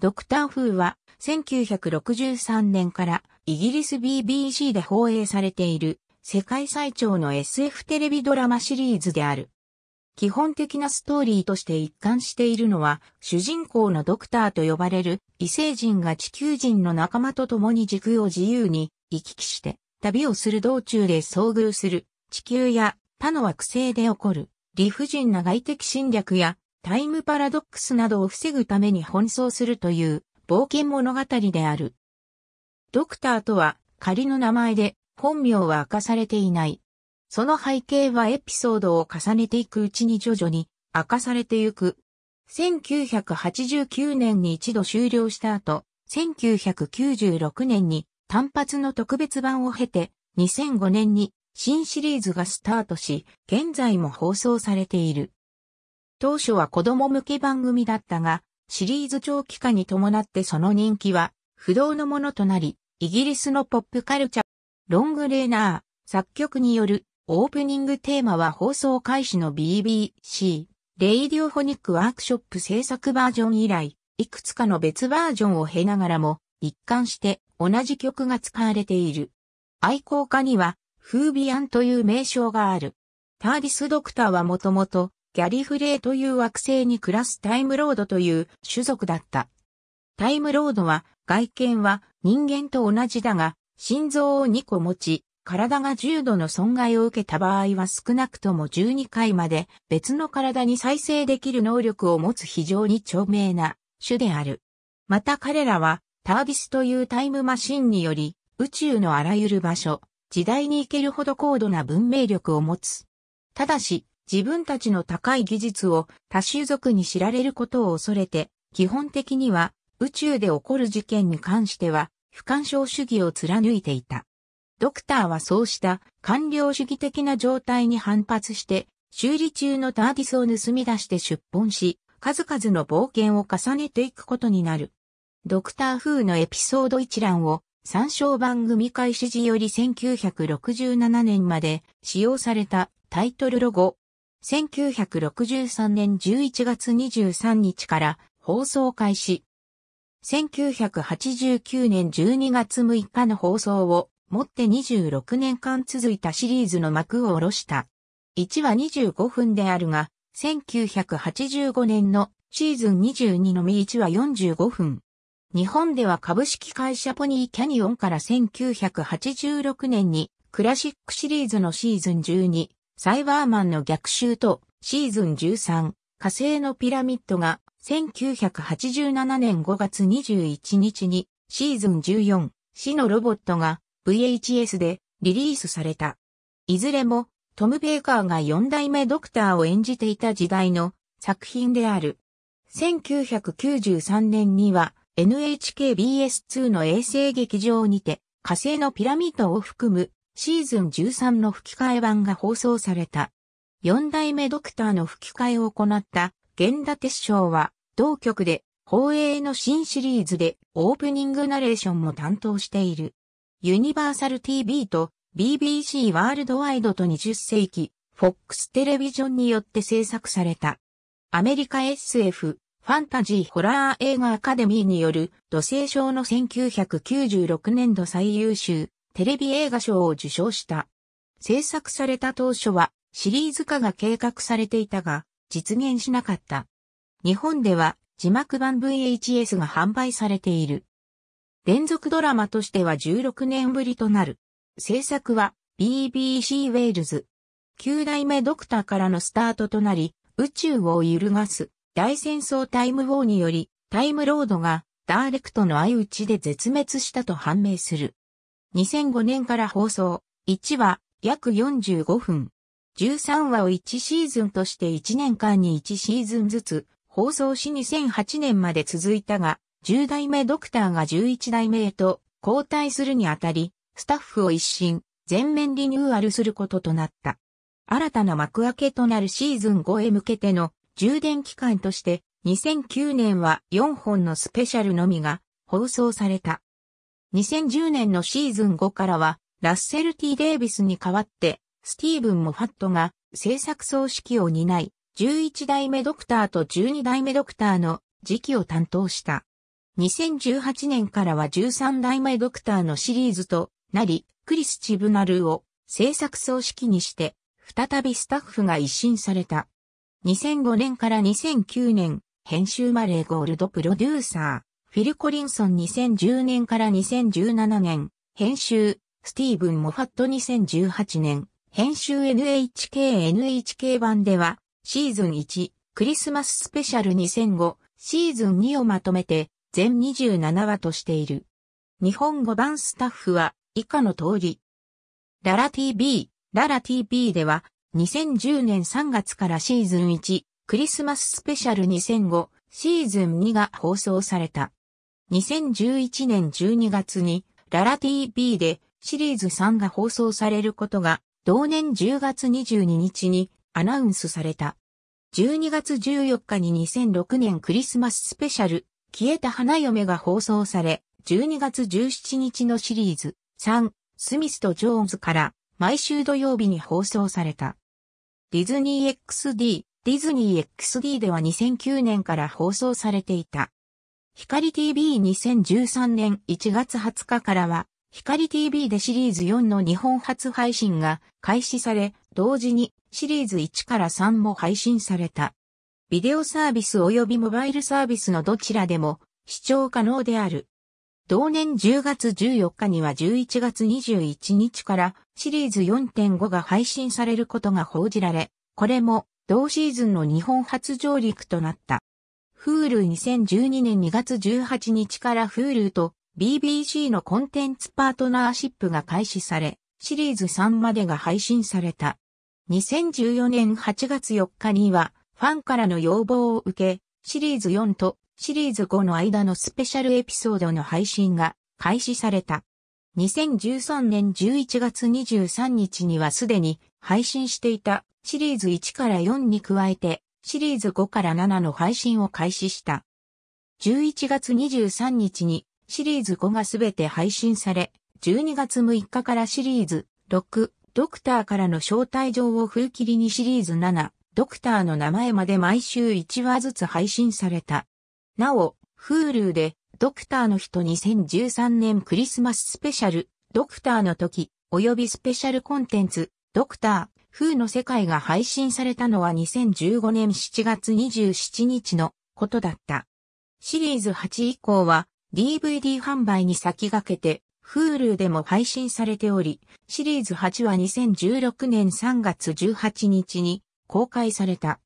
ドクター・フーは1963年からイギリス BBC で放映されている世界最長の SF テレビドラマシリーズである。基本的なストーリーとして一貫しているのは主人公のドクターと呼ばれる異星人が地球人の仲間と共に軸を自由に行き来して旅をする道中で遭遇する地球や他の惑星で起こる理不尽な外的侵略やタイムパラドックスなどを防ぐために奔走するという冒険物語である。ドクターとは仮の名前で本名は明かされていない。その背景はエピソードを重ねていくうちに徐々に明かされていく。1989年に一度終了した後、1996年に単発の特別版を経て、2005年に新シリーズがスタートし、現在も放送されている。当初は子供向け番組だったが、シリーズ長期化に伴ってその人気は不動のものとなり、イギリスのポップカルチャー、ロングレーナー、作曲によるオープニングテーマは放送開始の BBC、レイディオフォニックワークショップ制作バージョン以来、いくつかの別バージョンを経ながらも、一貫して同じ曲が使われている。愛好家には、フービアンという名称がある。ターディスドクターはもともと、ギャリフレーという惑星に暮らすタイムロードという種族だった。タイムロードは外見は人間と同じだが、心臓を2個持ち、体が重度の損害を受けた場合は少なくとも12回まで別の体に再生できる能力を持つ非常に著名な種である。また彼らはタービスというタイムマシンにより宇宙のあらゆる場所、時代に行けるほど高度な文明力を持つ。ただし、自分たちの高い技術を多種族に知られることを恐れて、基本的には宇宙で起こる事件に関しては不干渉主義を貫いていた。ドクターはそうした官僚主義的な状態に反発して修理中のターディスを盗み出して出奔し、数々の冒険を重ねていくことになる。ドクター風のエピソード一覧を参照番組開始時より1967年まで使用されたタイトルロゴ、1963年11月23日から放送開始。1989年12月6日の放送をもって26年間続いたシリーズの幕を下ろした。1話25分であるが、1985年のシーズン22のみ1話45分。日本では株式会社ポニーキャニオンから1986年にクラシックシリーズのシーズン12、サイバーマンの逆襲とシーズン13火星のピラミッドが1987年5月21日にシーズン14死のロボットが VHS でリリースされた。いずれもトム・ベーカーが4代目ドクターを演じていた時代の作品である。1993年には NHKBS2 の衛星劇場にて火星のピラミッドを含むシーズン13の吹き替え版が放送された。4代目ドクターの吹き替えを行った源田鉄章は同局で放映の新シリーズでオープニングナレーションも担当している。ユニバーサル TV と BBC ワールドワイドと20世紀 FOX テレビジョンによって制作された。アメリカ SF ファンタジーホラー映画アカデミーによる土星賞の1996年度最優秀テレビ映画賞を受賞した。制作された当初はシリーズ化が計画されていたが、実現しなかった。日本では字幕版 VHS が販売されている。連続ドラマとしては16年ぶりとなる。制作は BBC ウェールズ。9代目ドクターからのスタートとなり、宇宙を揺るがす大戦争タイムウォーにより、タイムロードがダーレクトの相打ちで絶滅したと判明する。2005年から放送、1話、約45分。13話を1シーズンとして1年間に1シーズンずつ、放送し2008年まで続いたが、10代目ドクターが11代目へと交代するにあたり、スタッフを一新、全面リニューアルすることとなった。新たな幕開けとなるシーズン5へ向けての充電期間として、2009年は4本のスペシャルのみが放送された。2010年のシーズン後からは、ラッセル・ティ・デイビスに代わって、スティーブン・モファットが制作総指揮を担い、11代目ドクターと12代目ドクターの時期を担当した。2018年からは13代目ドクターのシリーズとなり、クリス・チブナルーを制作総指揮にして、再びスタッフが一新された。2005年から2009年、編集マレーゴールドプロデューサー。フィル・コリンソン2010年から2017年、編集、スティーブン・モファット2018年、編集 NHK NHK 版では、シーズン1、クリスマススペシャル2005、シーズン2をまとめて、全27話としている。日本語版スタッフは、以下の通り。ララ TV、ララ TV では、2010年3月からシーズン1、クリスマススペシャル2005、シーズン2が放送された。2011年12月にララ TV でシリーズ3が放送されることが同年10月22日にアナウンスされた。12月14日に2006年クリスマススペシャル消えた花嫁が放送され、12月17日のシリーズ3スミスとジョーンズから毎週土曜日に放送された。ディズニー XD、ディズニー XD では2009年から放送されていた。光 TV2013 年1月20日からは、光 TV でシリーズ4の日本初配信が開始され、同時にシリーズ1から3も配信された。ビデオサービス及びモバイルサービスのどちらでも視聴可能である。同年10月14日には11月21日からシリーズ4.5が配信されることが報じられ、これも同シーズンの日本初上陸となった。フール2 0 1 2年2月18日からフールと BBC のコンテンツパートナーシップが開始され、シリーズ3までが配信された。2014年8月4日には、ファンからの要望を受け、シリーズ4とシリーズ5の間のスペシャルエピソードの配信が開始された。2013年11月23日にはすでに配信していたシリーズ1から4に加えてシリーズ5から7の配信を開始した。11月23日にシリーズ5がすべて配信され、12月6日からシリーズ6、ドクターからの招待状を封切りにシリーズ7、ドクターの名前まで毎週1話ずつ配信された。なお、Hulu で、ドクターの人2013年クリスマススペシャル、ドクターの時、及びスペシャルコンテンツ、ドクター、風の世界が配信されたのは2015年7月27日のことだった。シリーズ8以降は DVD 販売に先駆けて Hulu でも配信されており、シリーズ8は2016年3月18日に公開された。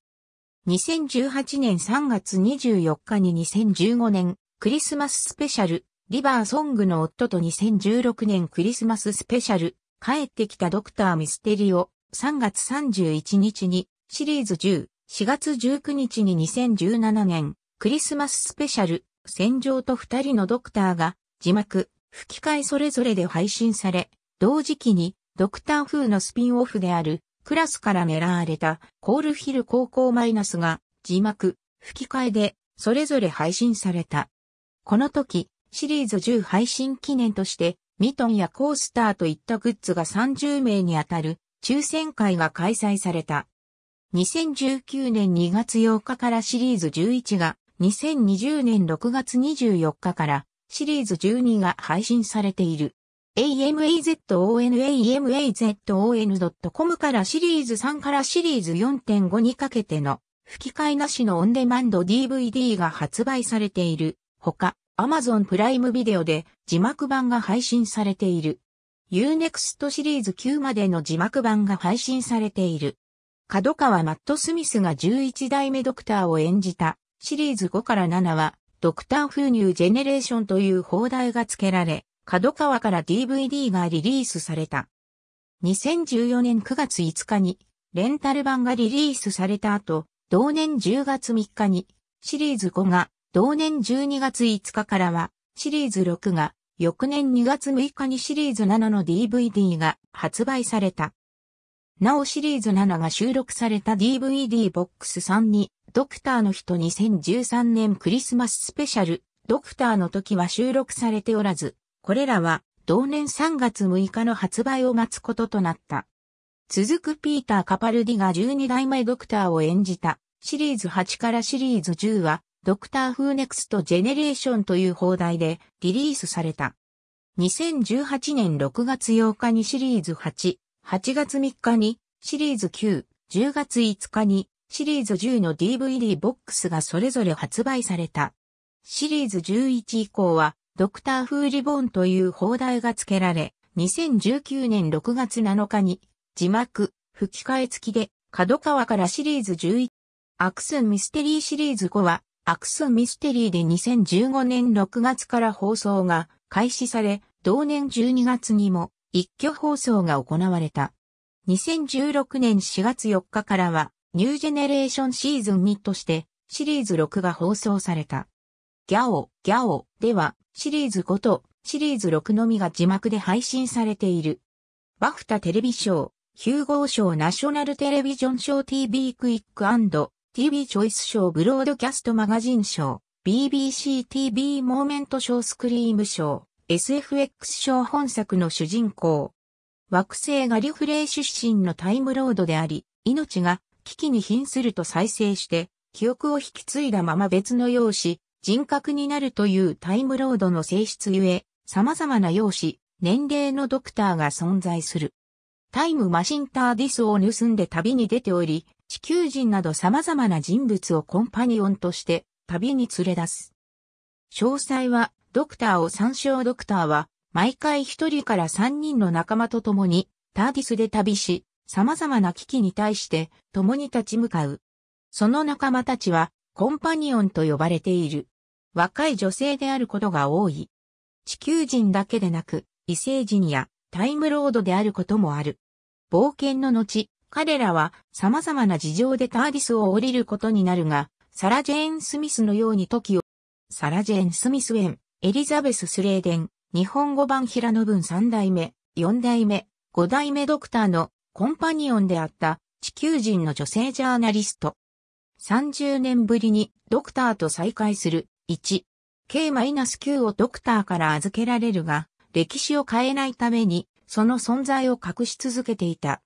2018年3月24日に2015年クリスマススペシャル、リバーソングの夫と2016年クリスマススペシャル、帰ってきたドクターミステリオ、3月31日にシリーズ10、4月19日に2017年クリスマススペシャル、戦場と二人のドクターが字幕、吹き替えそれぞれで配信され、同時期にドクター風のスピンオフであるクラスから狙われたコールヒル高校マイナスが字幕、吹き替えでそれぞれ配信された。この時、シリーズ10配信記念として、ミトンやコースターといったグッズが30名に当たる抽選会が開催された。2019年2月8日からシリーズ11が、2020年6月24日からシリーズ12が配信されている。amazonamazon.com からシリーズ3からシリーズ4.5にかけての吹き替えなしのオンデマンド DVD が発売されている。ほか、Amazon プライムビデオで字幕版が配信されている。Unext シリーズ9までの字幕版が配信されている。角川マット・スミスが11代目ドクターを演じたシリーズ5から7はドクター風入ジェネレーションという放題が付けられ、角川から DVD がリリースされた。2014年9月5日にレンタル版がリリースされた後、同年10月3日にシリーズ5が同年12月5日からはシリーズ6が翌年2月6日にシリーズ7の DVD が発売された。なおシリーズ7が収録された DVD ボックス3に、ドクターの人2013年クリスマススペシャル、ドクターの時は収録されておらず、これらは同年3月6日の発売を待つこととなった。続くピーター・カパルディが12代目ドクターを演じたシリーズ8からシリーズ10はドクター・フー・ネクスト・ジェネレーションという放題でリリースされた。2018年6月8日にシリーズ8、8月3日にシリーズ9、10月5日にシリーズ10の DVD ボックスがそれぞれ発売された。シリーズ11以降はドクター・フー・リボンという放題が付けられ、2019年6月7日に字幕、吹き替え付きで角川からシリーズ11、アクスンミステリーシリーズ5はアクスミステリーで2015年6月から放送が開始され、同年12月にも一挙放送が行われた。2016年4月4日からは、ニュージェネレーションシーズン2としてシリーズ6が放送された。ギャオ、ギャオではシリーズ5とシリーズ6のみが字幕で配信されている。バフタテレビ賞、ヒューゴー賞ナショナルテレビジョン賞 TV クイック TV チョイス賞ブロードキャストマガジン賞、BBC TV モーメント賞スクリーム賞、SFX 賞本作の主人公。惑星ガリュフレイ出身のタイムロードであり、命が危機に瀕すると再生して、記憶を引き継いだまま別の容姿、人格になるというタイムロードの性質ゆえ、様々な容姿、年齢のドクターが存在する。タイムマシンターディスを盗んで旅に出ており、地球人など様々な人物をコンパニオンとして旅に連れ出す。詳細は、ドクターを参照ドクターは、毎回一人から三人の仲間と共に、ターディスで旅し、様々な危機に対して共に立ち向かう。その仲間たちは、コンパニオンと呼ばれている。若い女性であることが多い。地球人だけでなく、異星人やタイムロードであることもある。冒険の後、彼らは様々な事情でターディスを降りることになるが、サラ・ジェーン・スミスのように時を、サラ・ジェーン・スミス・ウェン、エリザベス・スレーデン、日本語版平野文3代目、4代目、5代目ドクターのコンパニオンであった地球人の女性ジャーナリスト。30年ぶりにドクターと再会する。1、K-9 をドクターから預けられるが、歴史を変えないために、その存在を隠し続けていた。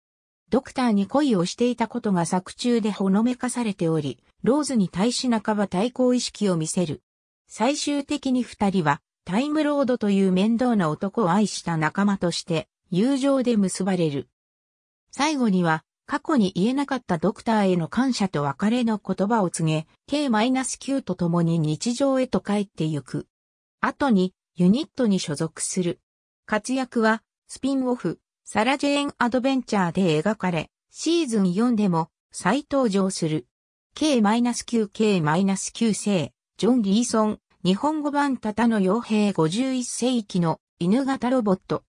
ドクターに恋をしていたことが作中でほのめかされており、ローズに対し半ば対抗意識を見せる。最終的に二人は、タイムロードという面倒な男を愛した仲間として、友情で結ばれる。最後には、過去に言えなかったドクターへの感謝と別れの言葉を告げ、K-9 と共に日常へと帰ってゆく。後に、ユニットに所属する。活躍は、スピンオフ、サラ・ジェーン・アドベンチャーで描かれ、シーズン4でも再登場する。K-9K-9 世、ジョン・リーソン、日本語版タタの傭兵51世紀の犬型ロボット。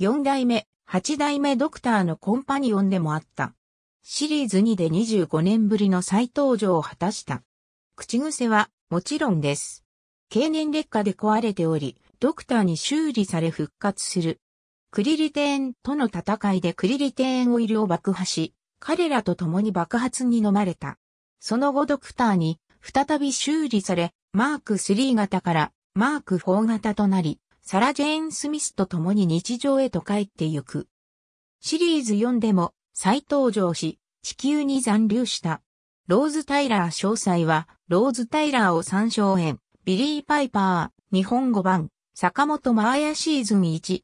4代目、8代目ドクターのコンパニオンでもあった。シリーズ2で25年ぶりの再登場を果たした。口癖は、もちろんです。経年劣化で壊れており、ドクターに修理され復活するクリリテーンとの戦いでクリリテーンオイルを爆破し、彼らと共に爆発に飲まれた。その後ドクターに再び修理され、マーク3型からマーク4型となり、サラ・ジェーン・スミスと共に日常へと帰ってゆく。シリーズ4でも再登場し、地球に残留した。ローズ・タイラー詳細は、ローズ・タイラーを参照演、ビリー・パイパー、日本語版、坂本マーヤシーズン1、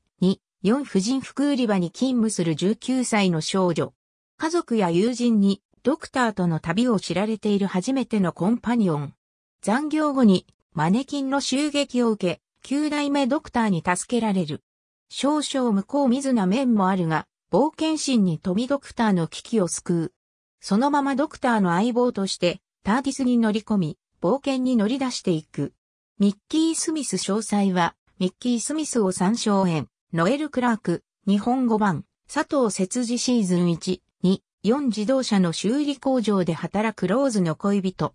4婦人服売り場に勤務する19歳の少女。家族や友人にドクターとの旅を知られている初めてのコンパニオン。残業後にマネキンの襲撃を受け、9代目ドクターに助けられる。少々向こう水な面もあるが、冒険心に富ドクターの危機を救う。そのままドクターの相棒として、ターディスに乗り込み、冒険に乗り出していく。ミッキー・スミス詳細は、ミッキー・スミスを参照演。ノエル・クラーク、日本語版、佐藤節次シーズン1、2、4自動車の修理工場で働くローズの恋人。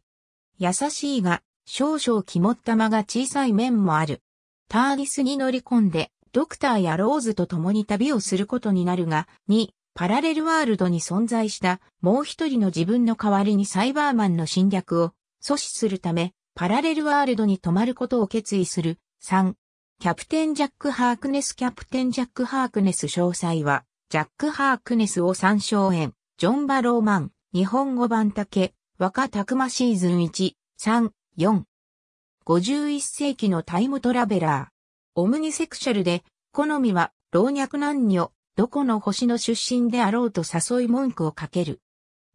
優しいが、少々肝っ玉が小さい面もある。ターリスに乗り込んで、ドクターやローズと共に旅をすることになるが、2、パラレルワールドに存在したもう一人の自分の代わりにサイバーマンの侵略を阻止するため、パラレルワールドに泊まることを決意する。3、キャプテン・ジャック・ハークネスキャプテン・ジャック・ハークネス詳細は、ジャック・ハークネスを参照演、ジョン・バローマン、日本語版竹、若たくまシーズン1、3、4。51世紀のタイムトラベラー。オムニセクシャルで、好みは老若男女、どこの星の出身であろうと誘い文句をかける。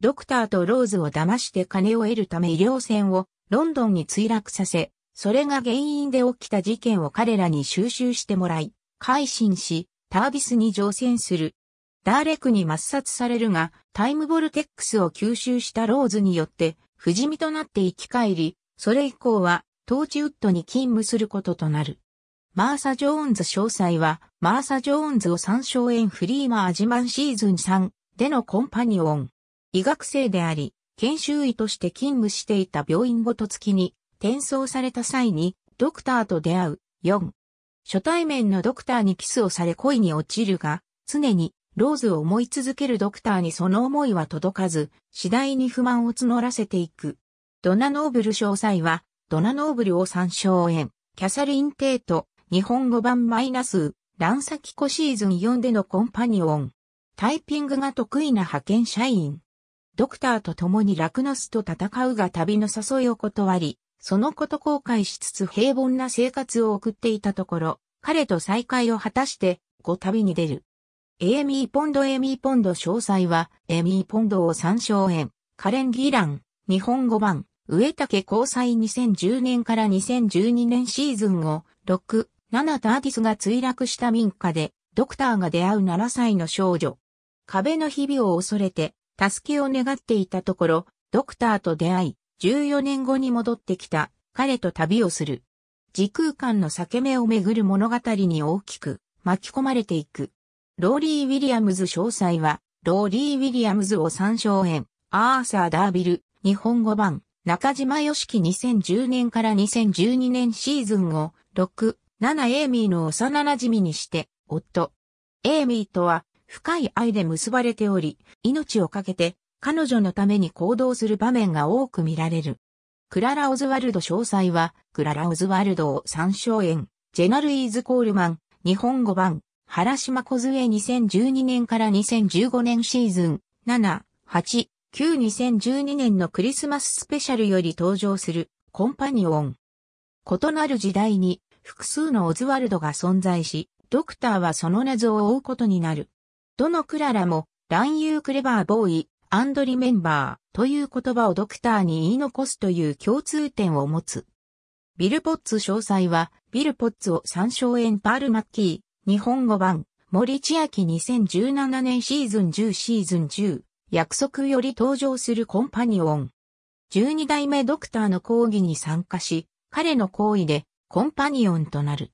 ドクターとローズを騙して金を得るため医療船をロンドンに墜落させ、それが原因で起きた事件を彼らに収集してもらい、改心し、タービスに乗船する。ダーレクに抹殺されるが、タイムボルテックスを吸収したローズによって、不死身となって生き返り、それ以降は、トーチウッドに勤務することとなる。マーサ・ジョーンズ詳細は、マーサ・ジョーンズを参照演フリーマージマンシーズン3でのコンパニオン。医学生であり、研修医として勤務していた病院ごと月に転送された際に、ドクターと出会う。4。初対面のドクターにキスをされ恋に落ちるが、常にローズを思い続けるドクターにその思いは届かず、次第に不満を募らせていく。ドナノーブル詳細は、ドナノーブルを参照演、キャサリン・テイト、日本語版マイナス、乱先子シーズン4でのコンパニオン。タイピングが得意な派遣社員。ドクターと共にラクノスと戦うが旅の誘いを断り、そのこと後悔しつつ平凡な生活を送っていたところ、彼と再会を果たして、ご旅に出る。エーミー・ポンド・エーミー・ポンド詳細は、エーミー・ポンドを参照演、カレン・ギーラン、日本語版、植竹交際2010年から2012年シーズンを、6、7ターティスが墜落した民家で、ドクターが出会う7歳の少女。壁の日々を恐れて、助けを願っていたところ、ドクターと出会い、14年後に戻ってきた彼と旅をする。時空間の裂け目をめぐる物語に大きく巻き込まれていく。ローリー・ウィリアムズ詳細は、ローリー・ウィリアムズを参照演、アーサー・ダービル、日本語版、中島よしき2010年から2012年シーズンを、6、7エイミーの幼馴染にして、夫。エイミーとは、深い愛で結ばれており、命をかけて彼女のために行動する場面が多く見られる。クララ・オズワルド詳細は、クララ・オズワルドを参照演、ジェナルイーズ・コールマン、日本語版、原島小杖2012年から2015年シーズン、7、8、9 2012年のクリスマススペシャルより登場する、コンパニオン。異なる時代に、複数のオズワルドが存在し、ドクターはその謎を追うことになる。どのクララも、乱遊クレバーボーイ、アンドリメンバーという言葉をドクターに言い残すという共通点を持つ。ビルポッツ詳細は、ビルポッツを参照エンパールマッキー、日本語版、森千秋2017年シーズン10シーズン10、約束より登場するコンパニオン。12代目ドクターの講義に参加し、彼の行為でコンパニオンとなる。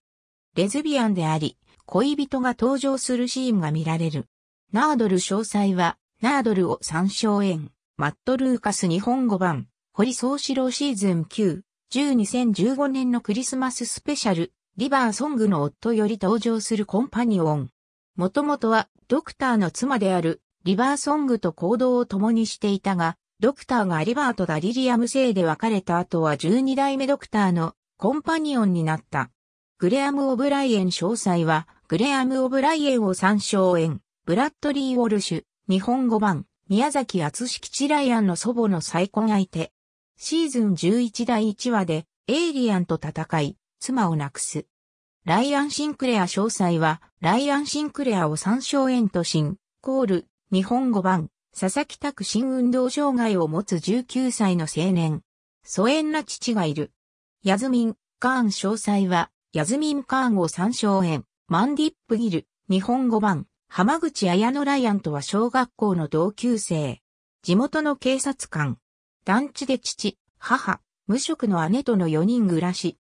レズビアンであり、恋人が登場するシーンが見られる。ナードル詳細は、ナードルを参照円、マット・ルーカス日本語版、堀総志郎シーズン9、102015年のクリスマススペシャル、リバーソングの夫より登場するコンパニオン。もともとはドクターの妻であるリバーソングと行動を共にしていたが、ドクターがリバーとダリリアム性で別れた後は12代目ドクターのコンパニオンになった。グレアム・オブライエン詳細は、グレアム・オブライエンを参照演、ブラッドリー・ウォルシュ、日本語版、宮崎厚吉ライアンの祖母の再婚相手。シーズン11第1話で、エイリアンと戦い、妻を亡くす。ライアン・シンクレア詳細は、ライアン・シンクレアを参照円と新、コール、日本語版、佐々木拓新運動障害を持つ19歳の青年。疎遠な父がいる。ヤズミン・カーン詳細は、ヤズミン・カーンを参照円、マンディップギル、日本語版、浜口綾乃ライアンとは小学校の同級生。地元の警察官。団地で父、母、無職の姉との4人暮らし。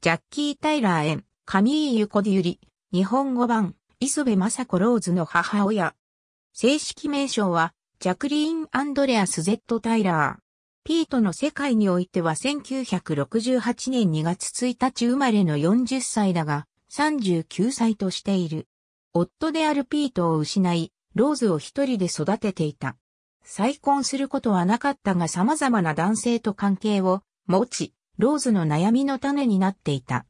ジャッキー・タイラー園、上井ユ・コデュリ、日本語版、磯部雅子ローズの母親。正式名称は、ジャクリーン・アンドレアス・ゼット・タイラー。ピートの世界においては1968年2月1日生まれの40歳だが、39歳としている。夫であるピートを失い、ローズを一人で育てていた。再婚することはなかったが様々な男性と関係を持ち、ローズの悩みの種になっていた。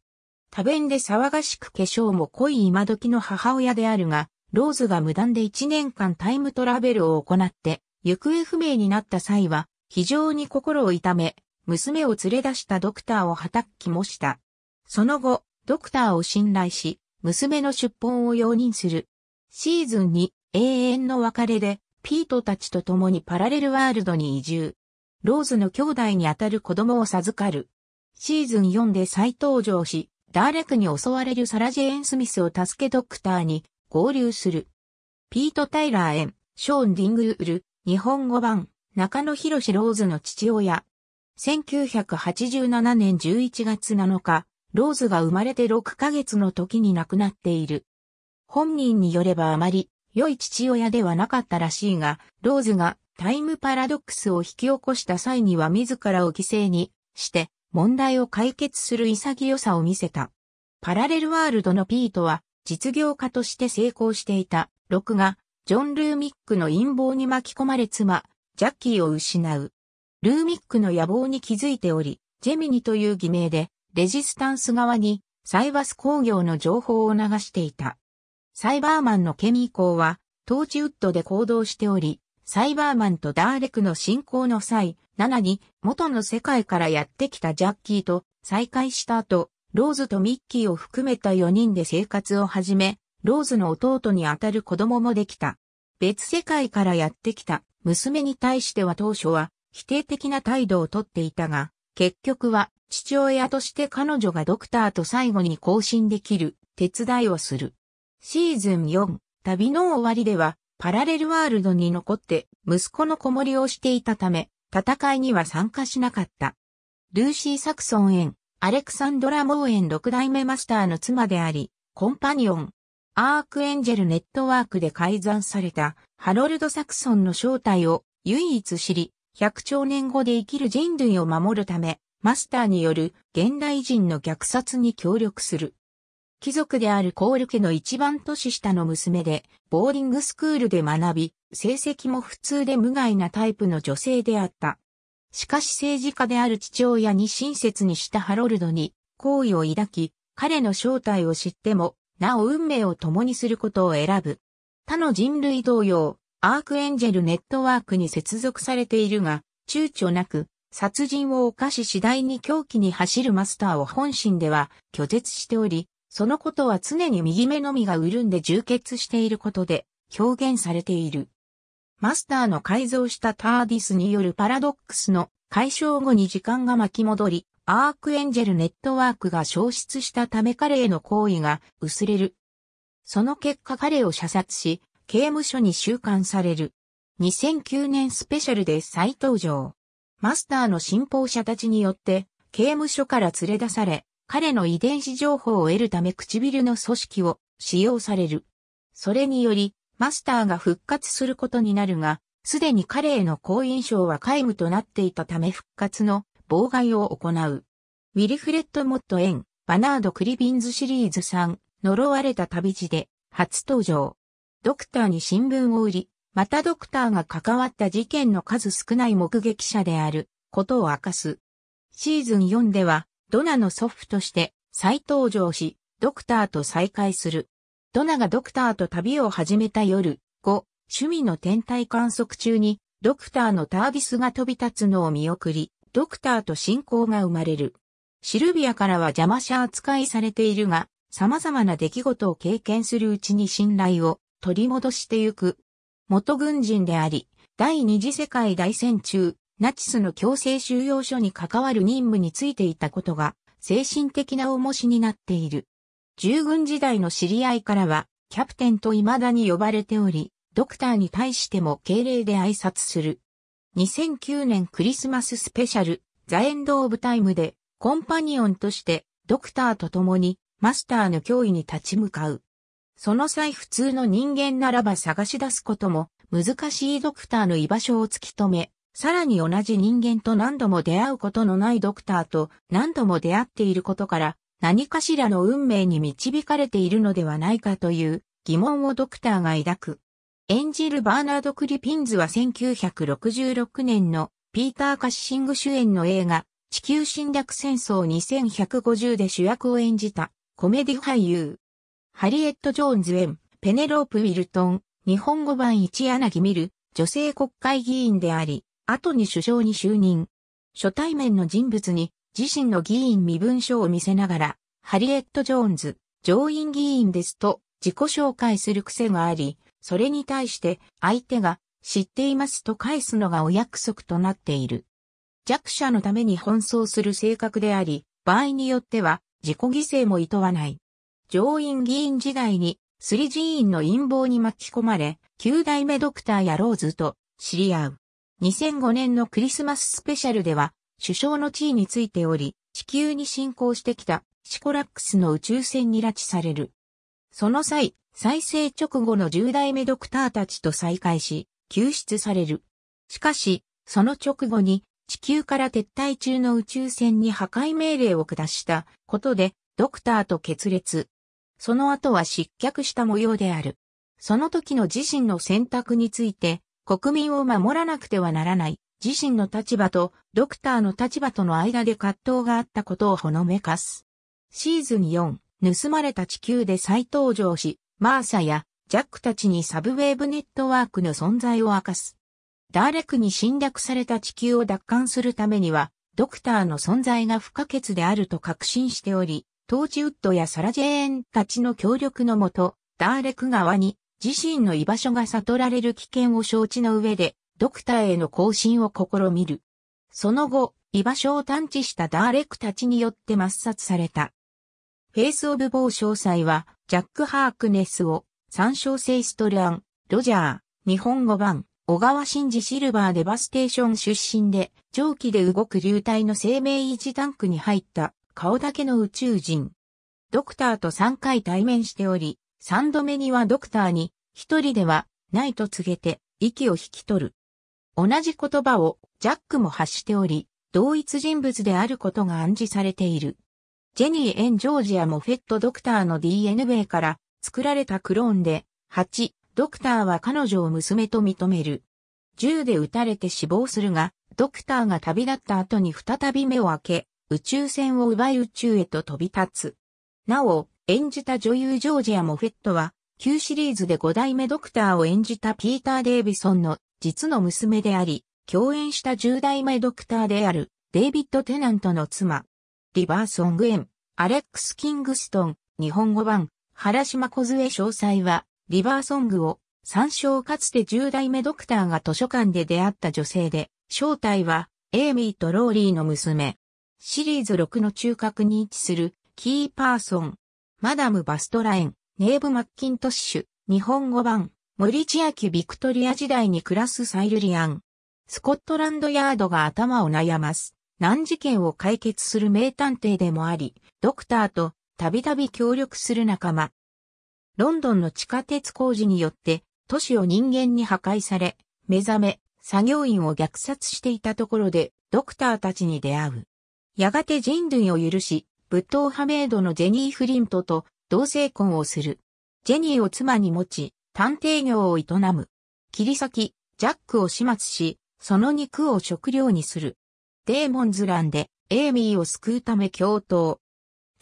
多弁で騒がしく化粧も濃い今時の母親であるが、ローズが無断で1年間タイムトラベルを行って、行方不明になった際は、非常に心を痛め、娘を連れ出したドクターを叩きもした。その後、ドクターを信頼し、娘の出奔を容認する。シーズン2、永遠の別れで、ピートたちと共にパラレルワールドに移住。ローズの兄弟にあたる子供を授かる。シーズン4で再登場し、ダーレクに襲われるサラ・ジェーン・スミスを助けドクターに合流する。ピート・タイラーン、ショーン・ディングル、日本語版、中野博士ローズの父親。1987年11月7日、ローズが生まれて6ヶ月の時に亡くなっている。本人によればあまり良い父親ではなかったらしいが、ローズがタイムパラドックスを引き起こした際には自らを犠牲にして問題を解決する潔さを見せた。パラレルワールドのピートは実業家として成功していた6がジョン・ルーミックの陰謀に巻き込まれ妻、ジャッキーを失う。ルーミックの野望に気づいており、ジェミニという偽名でレジスタンス側にサイバス工業の情報を流していた。サイバーマンのケミー校は、トーチウッドで行動しており、サイバーマンとダーレクの進行の際、7に元の世界からやってきたジャッキーと再会した後、ローズとミッキーを含めた4人で生活を始め、ローズの弟にあたる子供もできた。別世界からやってきた娘に対しては当初は否定的な態度をとっていたが、結局は父親として彼女がドクターと最後に交信できる手伝いをする。シーズン4、旅の終わりでは、パラレルワールドに残って息子の子守をしていたため、戦いには参加しなかった。ルーシー・サクソン園、アレクサンドラ・モーエン6代目マスターの妻であり、コンパニオン、アークエンジェルネットワークで改ざんされたハロルド・サクソンの正体を唯一知り、100兆年後で生きる人類を守るため、マスターによる現代人の虐殺に協力する。貴族であるコール家の一番年下の娘で、ボーリングスクールで学び、成績も普通で無害なタイプの女性であった。しかし政治家である父親に親切にしたハロルドに好意を抱き、彼の正体を知っても、なお運命を共にすることを選ぶ。他の人類同様、アークエンジェルネットワークに接続されているが、躊躇なく殺人を犯し次第に狂気に走るマスターを本心では拒絶しており、そのことは常に右目のみが潤んで充血していることで表現されている。マスターの改造したターディスによるパラドックスの解消後に時間が巻き戻り、アークエンジェルネットワークが消失したため彼への行為が薄れる。その結果彼を射殺し、刑務所に収監される。2009年スペシャルで再登場。マスターの信奉者たちによって、刑務所から連れ出され、彼の遺伝子情報を得るため唇の組織を使用される。それにより、マスターが復活することになるが、すでに彼への好印象は皆無となっていたため復活の妨害を行う。ウィルフレッド・モット・エン、バナード・クリビンズシリーズ3、呪われた旅路で初登場。ドクターに新聞を売り、またドクターが関わった事件の数少ない目撃者であることを明かす。シーズン4では、ドナの祖父として再登場し、ドクターと再会する。ドナがドクターと旅を始めた夜、5、趣味の天体観測中に、ドクターのタービスが飛び立つのを見送り、ドクターと信仰が生まれる。シルビアからは邪魔者扱いされているが、様々な出来事を経験するうちに信頼を取り戻してゆく。元軍人であり、第二次世界大戦中、ナチスの強制収容所に関わる任務についていたことが、精神的な重しになっている。従軍時代の知り合いからは、キャプテンと未だに呼ばれており、ドクターに対しても敬礼で挨拶する。2009年クリスマススペシャル、ザ・エンド・オブ・タイムで、コンパニオンとして、ドクターと共に、マスターの脅威に立ち向かう。その際普通の人間ならば探し出すことも難しいドクターの居場所を突き止め、さらに同じ人間と何度も出会うことのないドクターと何度も出会っていることから何かしらの運命に導かれているのではないかという疑問をドクターが抱く。演じるバーナード・クリピンズは1966年のピーター・カッシング主演の映画地球侵略戦争2150で主役を演じたコメディ俳優。ハリエット・ジョーンズ・エン、ペネロープ・ウィルトン、日本語版一柳見る、女性国会議員であり、後に首相に就任。初対面の人物に自身の議員身分証を見せながら、ハリエット・ジョーンズ、上院議員ですと自己紹介する癖があり、それに対して相手が知っていますと返すのがお約束となっている。弱者のために奔走する性格であり、場合によっては自己犠牲も厭わない。上院議員時代に、スリーンの陰謀に巻き込まれ、9代目ドクターやローズと知り合う。2005年のクリスマススペシャルでは、首相の地位についており、地球に侵攻してきたシコラックスの宇宙船に拉致される。その際、再生直後の10代目ドクターたちと再会し、救出される。しかし、その直後に地球から撤退中の宇宙船に破壊命令を下したことで、ドクターと決裂。その後は失脚した模様である。その時の自身の選択について、国民を守らなくてはならない、自身の立場とドクターの立場との間で葛藤があったことをほのめかす。シーズン4、盗まれた地球で再登場し、マーサやジャックたちにサブウェーブネットワークの存在を明かす。ダーレクに侵略された地球を奪還するためには、ドクターの存在が不可欠であると確信しており、トーチウッドやサラジェーンたちの協力のもと、ダーレク川に自身の居場所が悟られる危険を承知の上で、ドクターへの更新を試みる。その後、居場所を探知したダーレクたちによって抹殺された。フェイス・オブ・ボー詳細は、ジャック・ハークネスを、参照性ストリアン、ロジャー、日本語版、小川真司シルバーデバステーション出身で、蒸気で動く流体の生命維持タンクに入った顔だけの宇宙人。ドクターと3回対面しており、3度目にはドクターに、一人ではないと告げて、息を引き取る。同じ言葉をジャックも発しており、同一人物であることが暗示されている。ジェニー・エン・ジョージアもフェット・ドクターの DNA から作られたクローンで、8、ドクターは彼女を娘と認める。銃で撃たれて死亡するが、ドクターが旅立った後に再び目を開け、宇宙船を奪い宇宙へと飛び立つ。なお、演じた女優ジョージア・モフェットは、旧シリーズで5代目ドクターを演じたピーター・デイビソンの実の娘であり、共演した10代目ドクターであるデイビッド・テナントの妻。リバーソング・エン、アレックス・キングストン、日本語版、原島小杖詳細は、リバーソングを参照かつて10代目ドクターが図書館で出会った女性で、正体はエイミーとローリーの娘。シリーズ6の中核に位置する、キーパーソン、マダム・バストラエン、ネーブ・マッキントッシュ、日本語版、森千秋ビクトリア時代に暮らすサイルリアン。スコットランドヤードが頭を悩ます。難事件を解決する名探偵でもあり、ドクターとたびたび協力する仲間。ロンドンの地下鉄工事によって、都市を人間に破壊され、目覚め、作業員を虐殺していたところで、ドクターたちに出会う。やがて人類を許し、仏塔ハメイドのジェニー・フリントと同性婚をする。ジェニーを妻に持ち、探偵業を営む。切り裂き、ジャックを始末し、その肉を食料にする。デーモンズランで、エイミーを救うため共闘。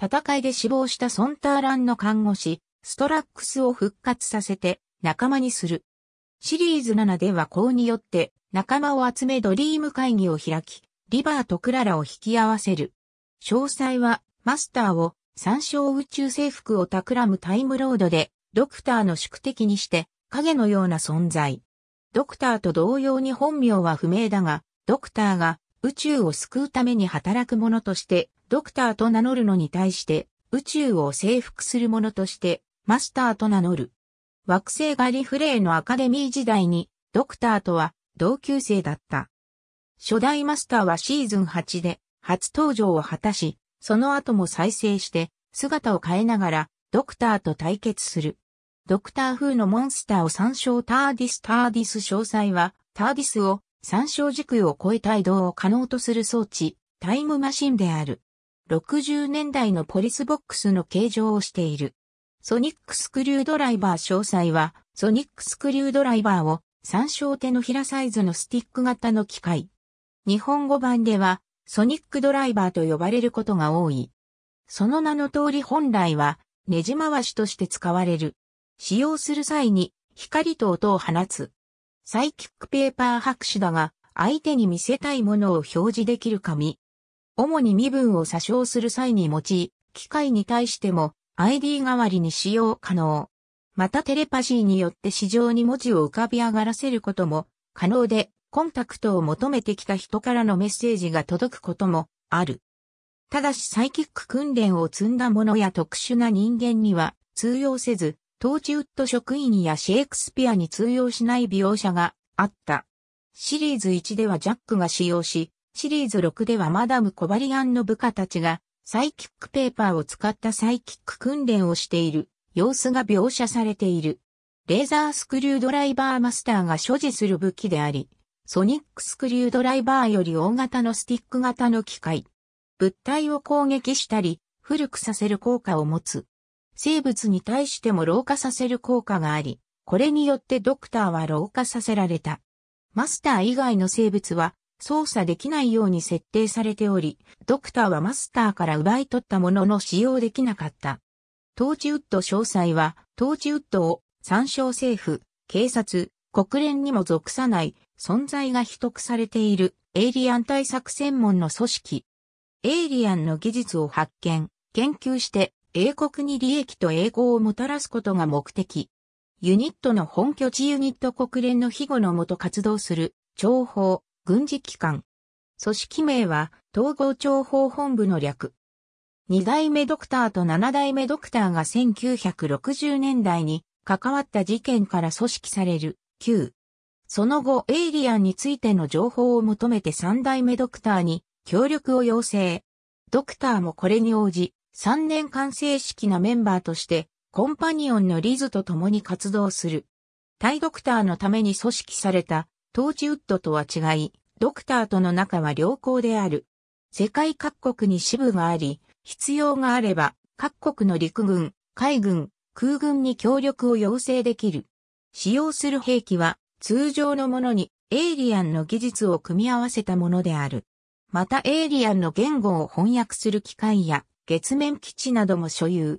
戦いで死亡したソンターランの看護師、ストラックスを復活させて仲間にする。シリーズ7ではこうによって仲間を集めドリーム会議を開き、リバーとクララを引き合わせる。詳細は、マスターを、参照宇宙征服を企むタイムロードで、ドクターの宿敵にして、影のような存在。ドクターと同様に本名は不明だが、ドクターが宇宙を救うために働く者として、ドクターと名乗るのに対して、宇宙を征服する者として、マスターと名乗る。惑星ガリフレイのアカデミー時代に、ドクターとは同級生だった。初代マスターはシーズン8で初登場を果たし、その後も再生して姿を変えながらドクターと対決する。ドクター風のモンスターを参照ターディスターディス詳細はターディスを参照軸を超えた移動を可能とする装置、タイムマシンである。60年代のポリスボックスの形状をしている。ソニックスクリュードライバー詳細は、ソニックスクリュードライバーを参照手の平サイズのスティック型の機械、日本語版ではソニックドライバーと呼ばれることが多い。その名の通り本来はネジ回しとして使われる。使用する際に光と音を放つ。サイキックペーパー拍手だが相手に見せたいものを表示できる紙。主に身分を詐称する際に用い、機械に対しても ID 代わりに使用可能。またテレパシーによって市場に文字を浮かび上がらせることも可能で、コンタクトを求めてきた人からのメッセージが届くこともある。ただしサイキック訓練を積んだ者や特殊な人間には通用せず、トーチウッド職員やシェイクスピアに通用しない描写があった。シリーズ1ではジャックが使用し、シリーズ6ではマダム・コバリアンの部下たちがサイキックペーパーを使ったサイキック訓練をしている様子が描写されている。レーザースクリュードライバーマスターが所持する武器であり、ソニックスクリュードライバーより大型のスティック型の機械。物体を攻撃したり、古くさせる効果を持つ。生物に対しても老化させる効果があり、これによってドクターは老化させられた。マスター以外の生物は操作できないように設定されており、ドクターはマスターから奪い取ったものの使用できなかった。トーチウッド詳細は、トーチウッドを参照政府、警察、国連にも属さない存在が秘匿されているエイリアン対策専門の組織。エイリアンの技術を発見、研究して英国に利益と英語をもたらすことが目的。ユニットの本拠地ユニット国連の庇護のもと活動する諜報、軍事機関。組織名は統合諜報本部の略。二代目ドクターと七代目ドクターが1960年代に関わった事件から組織される旧その後、エイリアンについての情報を求めて三代目ドクターに協力を要請。ドクターもこれに応じ、3年間正式なメンバーとして、コンパニオンのリズと共に活動する。対ドクターのために組織された、トーチウッドとは違い、ドクターとの仲は良好である。世界各国に支部があり、必要があれば、各国の陸軍、海軍、空軍に協力を要請できる。使用する兵器は、通常のものにエイリアンの技術を組み合わせたものである。またエイリアンの言語を翻訳する機械や月面基地なども所有。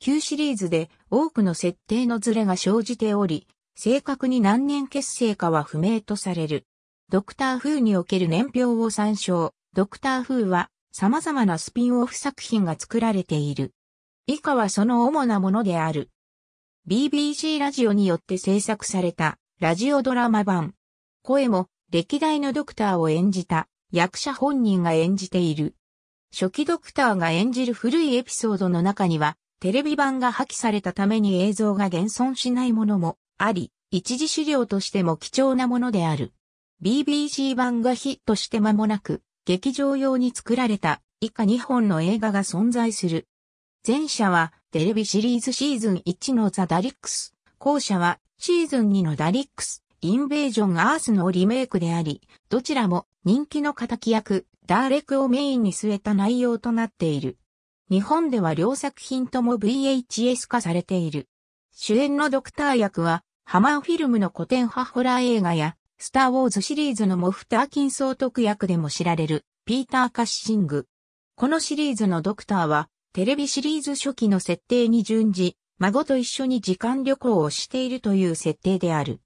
旧シリーズで多くの設定のズレが生じており、正確に何年結成かは不明とされる。ドクター・フーにおける年表を参照。ドクター・フーは様々なスピンオフ作品が作られている。以下はその主なものである。BBC ラジオによって制作されたラジオドラマ版。声も、歴代のドクターを演じた、役者本人が演じている。初期ドクターが演じる古いエピソードの中には、テレビ版が破棄されたために映像が現存しないものもあり、一時資料としても貴重なものである。BBC 版がヒットして間もなく、劇場用に作られた以下2本の映画が存在する。前者はテレビシリーズシーズン1のザ・ダリックス、後者はシーズン2のダリックス、インベージョンアースのリメイクであり、どちらも人気の敵役、ダーレクをメインに据えた内容となっている。日本では両作品とも VHS 化されている。主演のドクター役は、ハマーフィルムの古典派ホラー映画や、スター・ウォーズシリーズのモフター・キン総督役でも知られる、ピーター・カッシング。このシリーズのドクターは、テレビシリーズ初期の設定に準じ、孫と一緒に時間旅行をしているという設定である。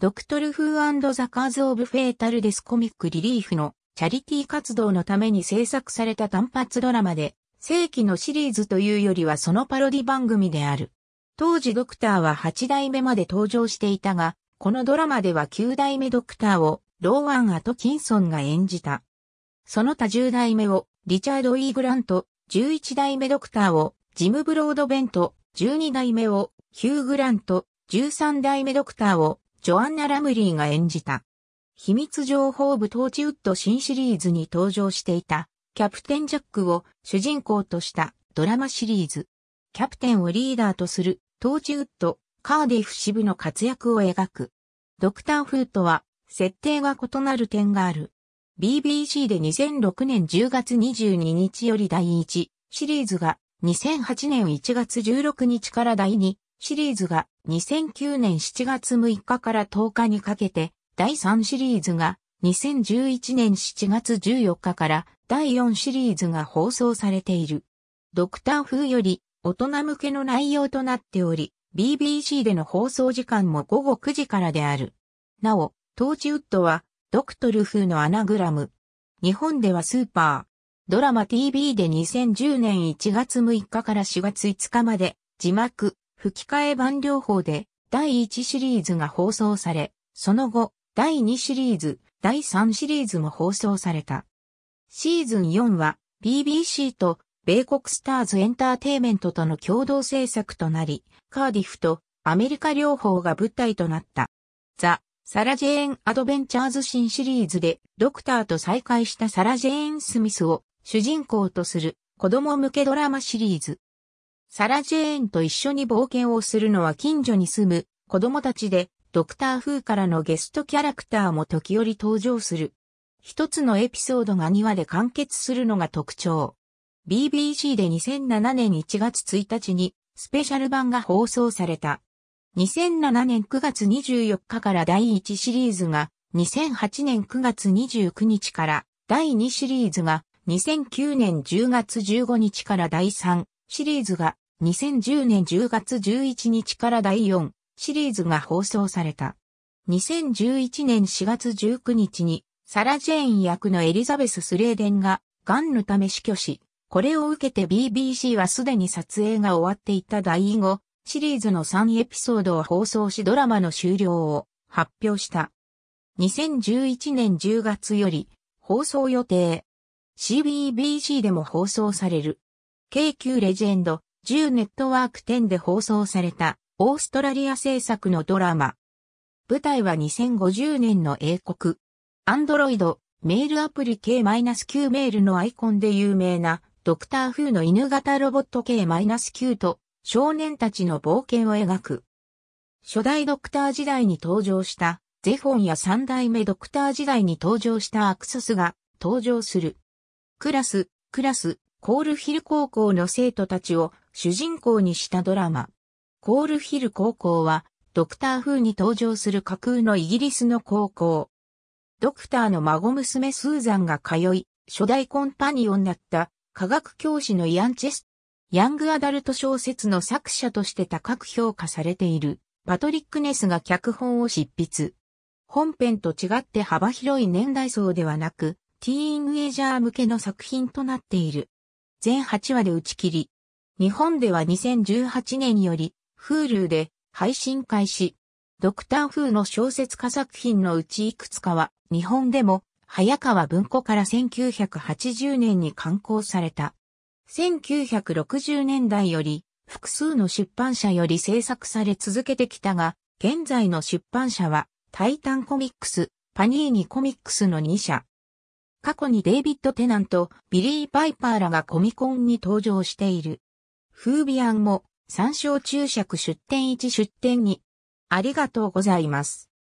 ドクトル・フーザ・カーズ・オブ・フェータル・デス・コミック・リリーフのチャリティ活動のために制作された単発ドラマで、正規のシリーズというよりはそのパロディ番組である。当時ドクターは8代目まで登場していたが、このドラマでは9代目ドクターをローアン・アトキンソンが演じた。その他10代目をリチャード・イー・グラント、11代目ドクターをジム・ブロードベント、12代目をヒュー・グラント、13代目ドクターをジョアンナ・ラムリーが演じた。秘密情報部トーチウッド新シリーズに登場していたキャプテン・ジャックを主人公としたドラマシリーズ。キャプテンをリーダーとするトーチウッド、カーディフ支部の活躍を描く。ドクター・フーとは設定が異なる点がある。BBC で2006年10月22日より第1シリーズが2008年1月16日から第2シリーズが2009年7月6日から10日にかけて第3シリーズが2011年7月14日から第4シリーズが放送されている。ドクター風より大人向けの内容となっており、BBC での放送時間も午後9時からである。なお、トーチウッドはドクトル風のアナグラム。日本ではスーパー。ドラマ TV で2010年1月6日から4月5日まで字幕、吹き替え版両方で第1シリーズが放送され、その後、第2シリーズ、第3シリーズも放送された。シーズン4は BBC と米国スターズエンターテイメントとの共同制作となり、カーディフとアメリカ両方が舞台となった。ザ・サラ・ジェーン・アドベンチャーズ新シリーズでドクターと再会したサラ・ジェーン・スミスを主人公とする子供向けドラマシリーズ。サラ・ジェーンと一緒に冒険をするのは近所に住む子供たちで、ドクターフーからのゲストキャラクターも時折登場する。一つのエピソードが2話で完結するのが特徴。BBC で2007年1月1日にスペシャル版が放送された。2007年9月24日から第1シリーズが、2008年9月29日から第2シリーズが2009年10月15日から第3シリーズが、2010年10月11日から第4シリーズが放送された。2011年4月19日に、サラ・ジェーン役のエリザベス・スレーデンが、癌のため死去し、これを受けて BBC はすでに撮影が終わっていた第5シリーズの3エピソードを放送しドラマの終了を発表した。2011年10月より放送予定 CBBC でも放送される。k q レジェンド、10ネットワーク10で放送された、オーストラリア制作のドラマ。舞台は2050年の英国。アンドロイド、メールアプリ K-9 メールのアイコンで有名な、ドクター風の犬型ロボット K-9 と、少年たちの冒険を描く。初代ドクター時代に登場した、ゼフォンや三代目ドクター時代に登場したアクソスが登場する。クラス、クラス、コールヒル高校の生徒たちを主人公にしたドラマ。コールヒル高校は、ドクター風に登場する架空のイギリスの高校。ドクターの孫娘スーザンが通い、初代コンパニオンだった科学教師のイアン・チェス。ヤングアダルト小説の作者として高く評価されている、パトリック・ネスが脚本を執筆。本編と違って幅広い年代層ではなく、ティーンエェジャー向けの作品となっている。全8話で打ち切り。日本では2018年より、Hulu で配信開始。ドクターフーの小説家作品のうちいくつかは、日本でも、早川文庫から1980年に刊行された。1960年代より、複数の出版社より制作され続けてきたが、現在の出版社は、タイタンコミックス、パニーニコミックスの2社。過去にデイビッド・テナント、ビリー・パイパーらがコミコンに登場している。フービアンも、参照注釈出展1出展2。ありがとうございます。